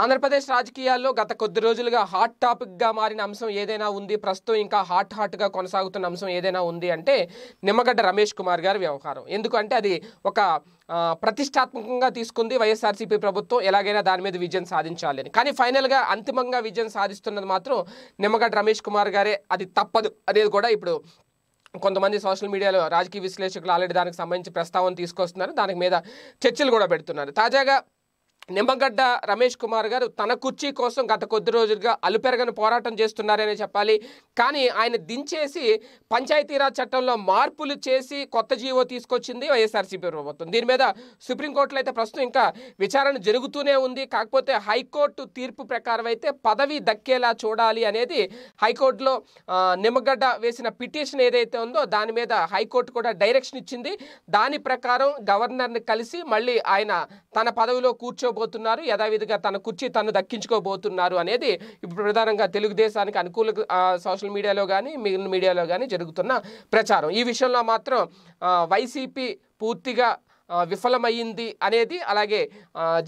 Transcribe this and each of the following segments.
ఆంధ్రప్రదేశ్ రాజకీయాల్లో గత కొద్ది రోజులుగా హాట్ టాపిక్గా మారిన అంశం ఏదైనా ఉంది ప్రస్తుతం ఇంకా హాట్ హాట్గా కొనసాగుతున్న అంశం ఏదైనా ఉంది అంటే నిమ్మగడ్డ రమేష్ కుమార్ గారి వ్యవహారం ఎందుకంటే అది ఒక ప్రతిష్టాత్మకంగా తీసుకుంది వైఎస్ఆర్సీపీ ప్రభుత్వం ఎలాగైనా దాని మీద విజయం సాధించాలని కానీ ఫైనల్గా అంతిమంగా విజయం సాధిస్తున్నది మాత్రం నిమ్మగడ్డ రమేష్ కుమార్ గారే అది తప్పదు అనేది కూడా ఇప్పుడు కొంతమంది సోషల్ మీడియాలో రాజకీయ విశ్లేషకులు ఆల్రెడీ దానికి సంబంధించి ప్రస్తావన తీసుకొస్తున్నారు దానికి మీద చర్చలు కూడా పెడుతున్నారు తాజాగా నిమ్మగడ్డ రమేష్ కుమార్ గారు తన కుర్చీ కోసం గత కొద్ది రోజులుగా అలుపెరగని పోరాటం చేస్తున్నారనే చెప్పాలి కానీ ఆయన దించేసి పంచాయతీరాజ్ చట్టంలో మార్పులు చేసి కొత్త జీవో తీసుకొచ్చింది వైఎస్ఆర్సీపీ ప్రభుత్వం దీని మీద సుప్రీంకోర్టులో అయితే ప్రస్తుతం ఇంకా విచారణ జరుగుతూనే ఉంది కాకపోతే హైకోర్టు తీర్పు ప్రకారం అయితే పదవి దక్కేలా చూడాలి అనేది హైకోర్టులో నిమ్మగడ్డ వేసిన పిటిషన్ ఏదైతే ఉందో దాని మీద హైకోర్టు కూడా డైరెక్షన్ ఇచ్చింది దాని ప్రకారం గవర్నర్ని కలిసి మళ్ళీ ఆయన తన పదవిలో కూర్చో దక్కించుకోబోతున్నారు యథావిధిగా తన కుర్చీ తను దక్కించుకోబోతున్నారు అనేది ఇప్పుడు ప్రధానంగా తెలుగుదేశానికి అనుకూల సోషల్ మీడియాలో కానీ మిగిలిన మీడియాలో కానీ జరుగుతున్న ప్రచారం ఈ విషయంలో మాత్రం వైసీపీ పూర్తిగా విఫలమైంది అనేది అలాగే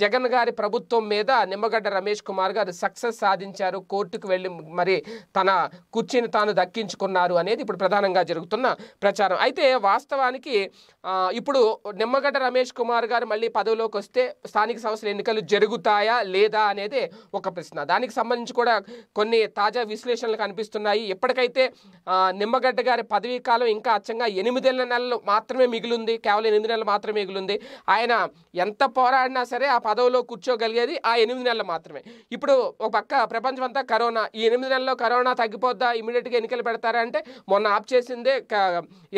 జగన్ గారి ప్రభుత్వం మీద నిమ్మగడ్డ రమేష్ కుమార్ గారు సక్సెస్ సాధించారు కోర్టుకు వెళ్ళి మరి తన కుర్చీని తాను దక్కించుకున్నారు అనేది ఇప్పుడు ప్రధానంగా జరుగుతున్న ప్రచారం అయితే వాస్తవానికి ఇప్పుడు నిమ్మగడ్డ రమేష్ కుమార్ గారు మళ్ళీ పదవిలోకి వస్తే స్థానిక సంస్థల ఎన్నికలు జరుగుతాయా లేదా అనేది ఒక ప్రశ్న దానికి సంబంధించి కూడా కొన్ని తాజా విశ్లేషణలు కనిపిస్తున్నాయి ఎప్పటికైతే నిమ్మగడ్డ గారి పదవీ కాలం ఇంకా అచ్చంగా ఎనిమిదేళ్ల నెలలు మాత్రమే మిగిలింది కేవలం ఎనిమిది నెలలు మాత్రమే మిగిలింది ఆయన ఎంత పోరాడినా సరే ఆ పదవిలో కూర్చోగలిగేది ఆ ఎనిమిది నెలలు మాత్రమే ఇప్పుడు ఒక పక్క ప్రపంచం అంతా కరోనా ఈ ఎనిమిది నెలల్లో కరోనా తగ్గిపోద్దా ఇమీడియట్గా ఎన్నికలు పెడతారా అంటే మొన్న ఆప్ చేసిందే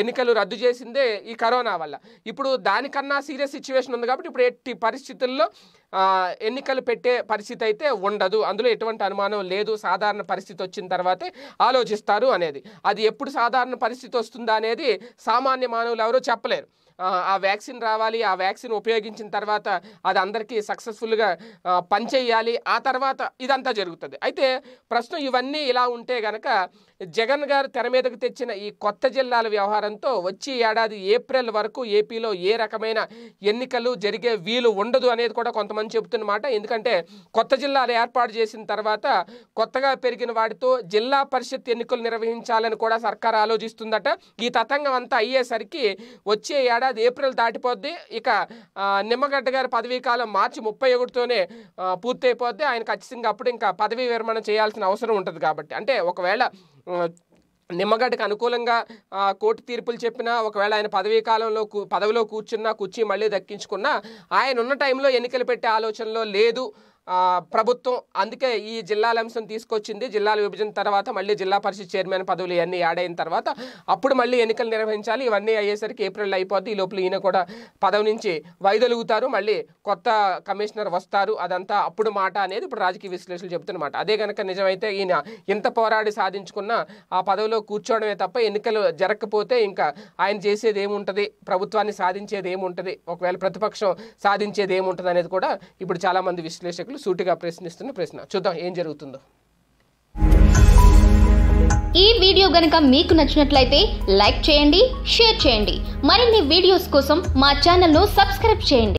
ఎన్నికలు రద్దు చేసిందే ఈ కరోనా వల్ల ఇప్పుడు దానికన్నా సీరియస్ సిచ్యువేషన్ ఉంది కాబట్టి ఇప్పుడు ఎట్టి పరిస్థితుల్లో ఎన్నికలు పెట్టే పరిస్థితి అయితే ఉండదు అందులో ఎటువంటి అనుమానం లేదు సాధారణ పరిస్థితి వచ్చిన తర్వాతే ఆలోచిస్తారు అనేది అది ఎప్పుడు సాధారణ పరిస్థితి వస్తుందా అనేది సామాన్య మానవులు ఎవరూ చెప్పలేరు ఆ వ్యాక్సిన్ రా రావాలి ఆ వ్యాక్సిన్ ఉపయోగించిన తర్వాత అది అందరికీ సక్సెస్ఫుల్గా పనిచేయాలి ఆ తర్వాత ఇదంతా జరుగుతుంది అయితే ప్రస్తుతం ఇవన్నీ ఇలా ఉంటే గనక జగన్ గారు తెర మీదకు తెచ్చిన ఈ కొత్త జిల్లాల వ్యవహారంతో వచ్చే ఏడాది ఏప్రిల్ వరకు ఏపీలో ఏ రకమైన ఎన్నికలు జరిగే వీలు ఉండదు అనేది కూడా కొంతమంది చెబుతున్నమాట ఎందుకంటే కొత్త జిల్లాలు ఏర్పాటు చేసిన తర్వాత కొత్తగా పెరిగిన వాటితో జిల్లా పరిషత్ ఎన్నికలు నిర్వహించాలని కూడా సర్కార్ ఆలోచిస్తుందట ఈ తతంగం అంతా అయ్యేసరికి వచ్చే ఏడాది ఏప్రిల్ దాటిపోద్ది ఉంది ఇక నిమ్మగడ్డ గారి పదవీ కాలం మార్చి ముప్పై ఒకటితోనే పూర్తయిపోతే ఆయన ఖచ్చితంగా అప్పుడు ఇంకా పదవీ విరమణ చేయాల్సిన అవసరం ఉంటుంది కాబట్టి అంటే ఒకవేళ నిమ్మగడ్డకు అనుకూలంగా కోర్టు తీర్పులు చెప్పినా ఒకవేళ ఆయన పదవీ కాలంలో పదవిలో కూర్చున్నా కుర్చీ మళ్ళీ దక్కించుకున్నా ఆయన ఉన్న టైంలో ఎన్నికలు పెట్టే ఆలోచనలో లేదు ప్రభుత్వం అందుకే ఈ జిల్లాల అంశం తీసుకొచ్చింది జిల్లాల విభజన తర్వాత మళ్ళీ జిల్లా పరిషత్ చైర్మన్ పదవులు ఇవన్నీ యాడ్ అయిన తర్వాత అప్పుడు మళ్ళీ ఎన్నికలు నిర్వహించాలి ఇవన్నీ అయ్యేసరికి ఏప్రిల్ అయిపోద్ది ఈ లోపల ఈయన కూడా పదవి నుంచి వైదొలుగుతారు మళ్ళీ కొత్త కమిషనర్ వస్తారు అదంతా అప్పుడు మాట అనేది ఇప్పుడు రాజకీయ విశ్లేషకులు చెబుతున్నమాట అదే కనుక నిజమైతే ఈయన ఇంత పోరాడి సాధించుకున్న ఆ పదవిలో కూర్చోవడమే తప్ప ఎన్నికలు జరగకపోతే ఇంకా ఆయన చేసేది ఏముంటుంది ప్రభుత్వాన్ని సాధించేది ఏముంటుంది ఒకవేళ ప్రతిపక్షం సాధించేది ఏముంటుంది అనేది కూడా ఇప్పుడు చాలామంది విశ్లేషకులు అధికారులు సూటిగా ప్రశ్నిస్తున్న ప్రశ్న చూద్దాం ఏం జరుగుతుందో ఈ వీడియో గనక మీకు నచ్చినట్లయితే లైక్ చేయండి షేర్ చేయండి మరిన్ని వీడియోస్ కోసం మా ను సబ్స్క్రైబ్ చేయండి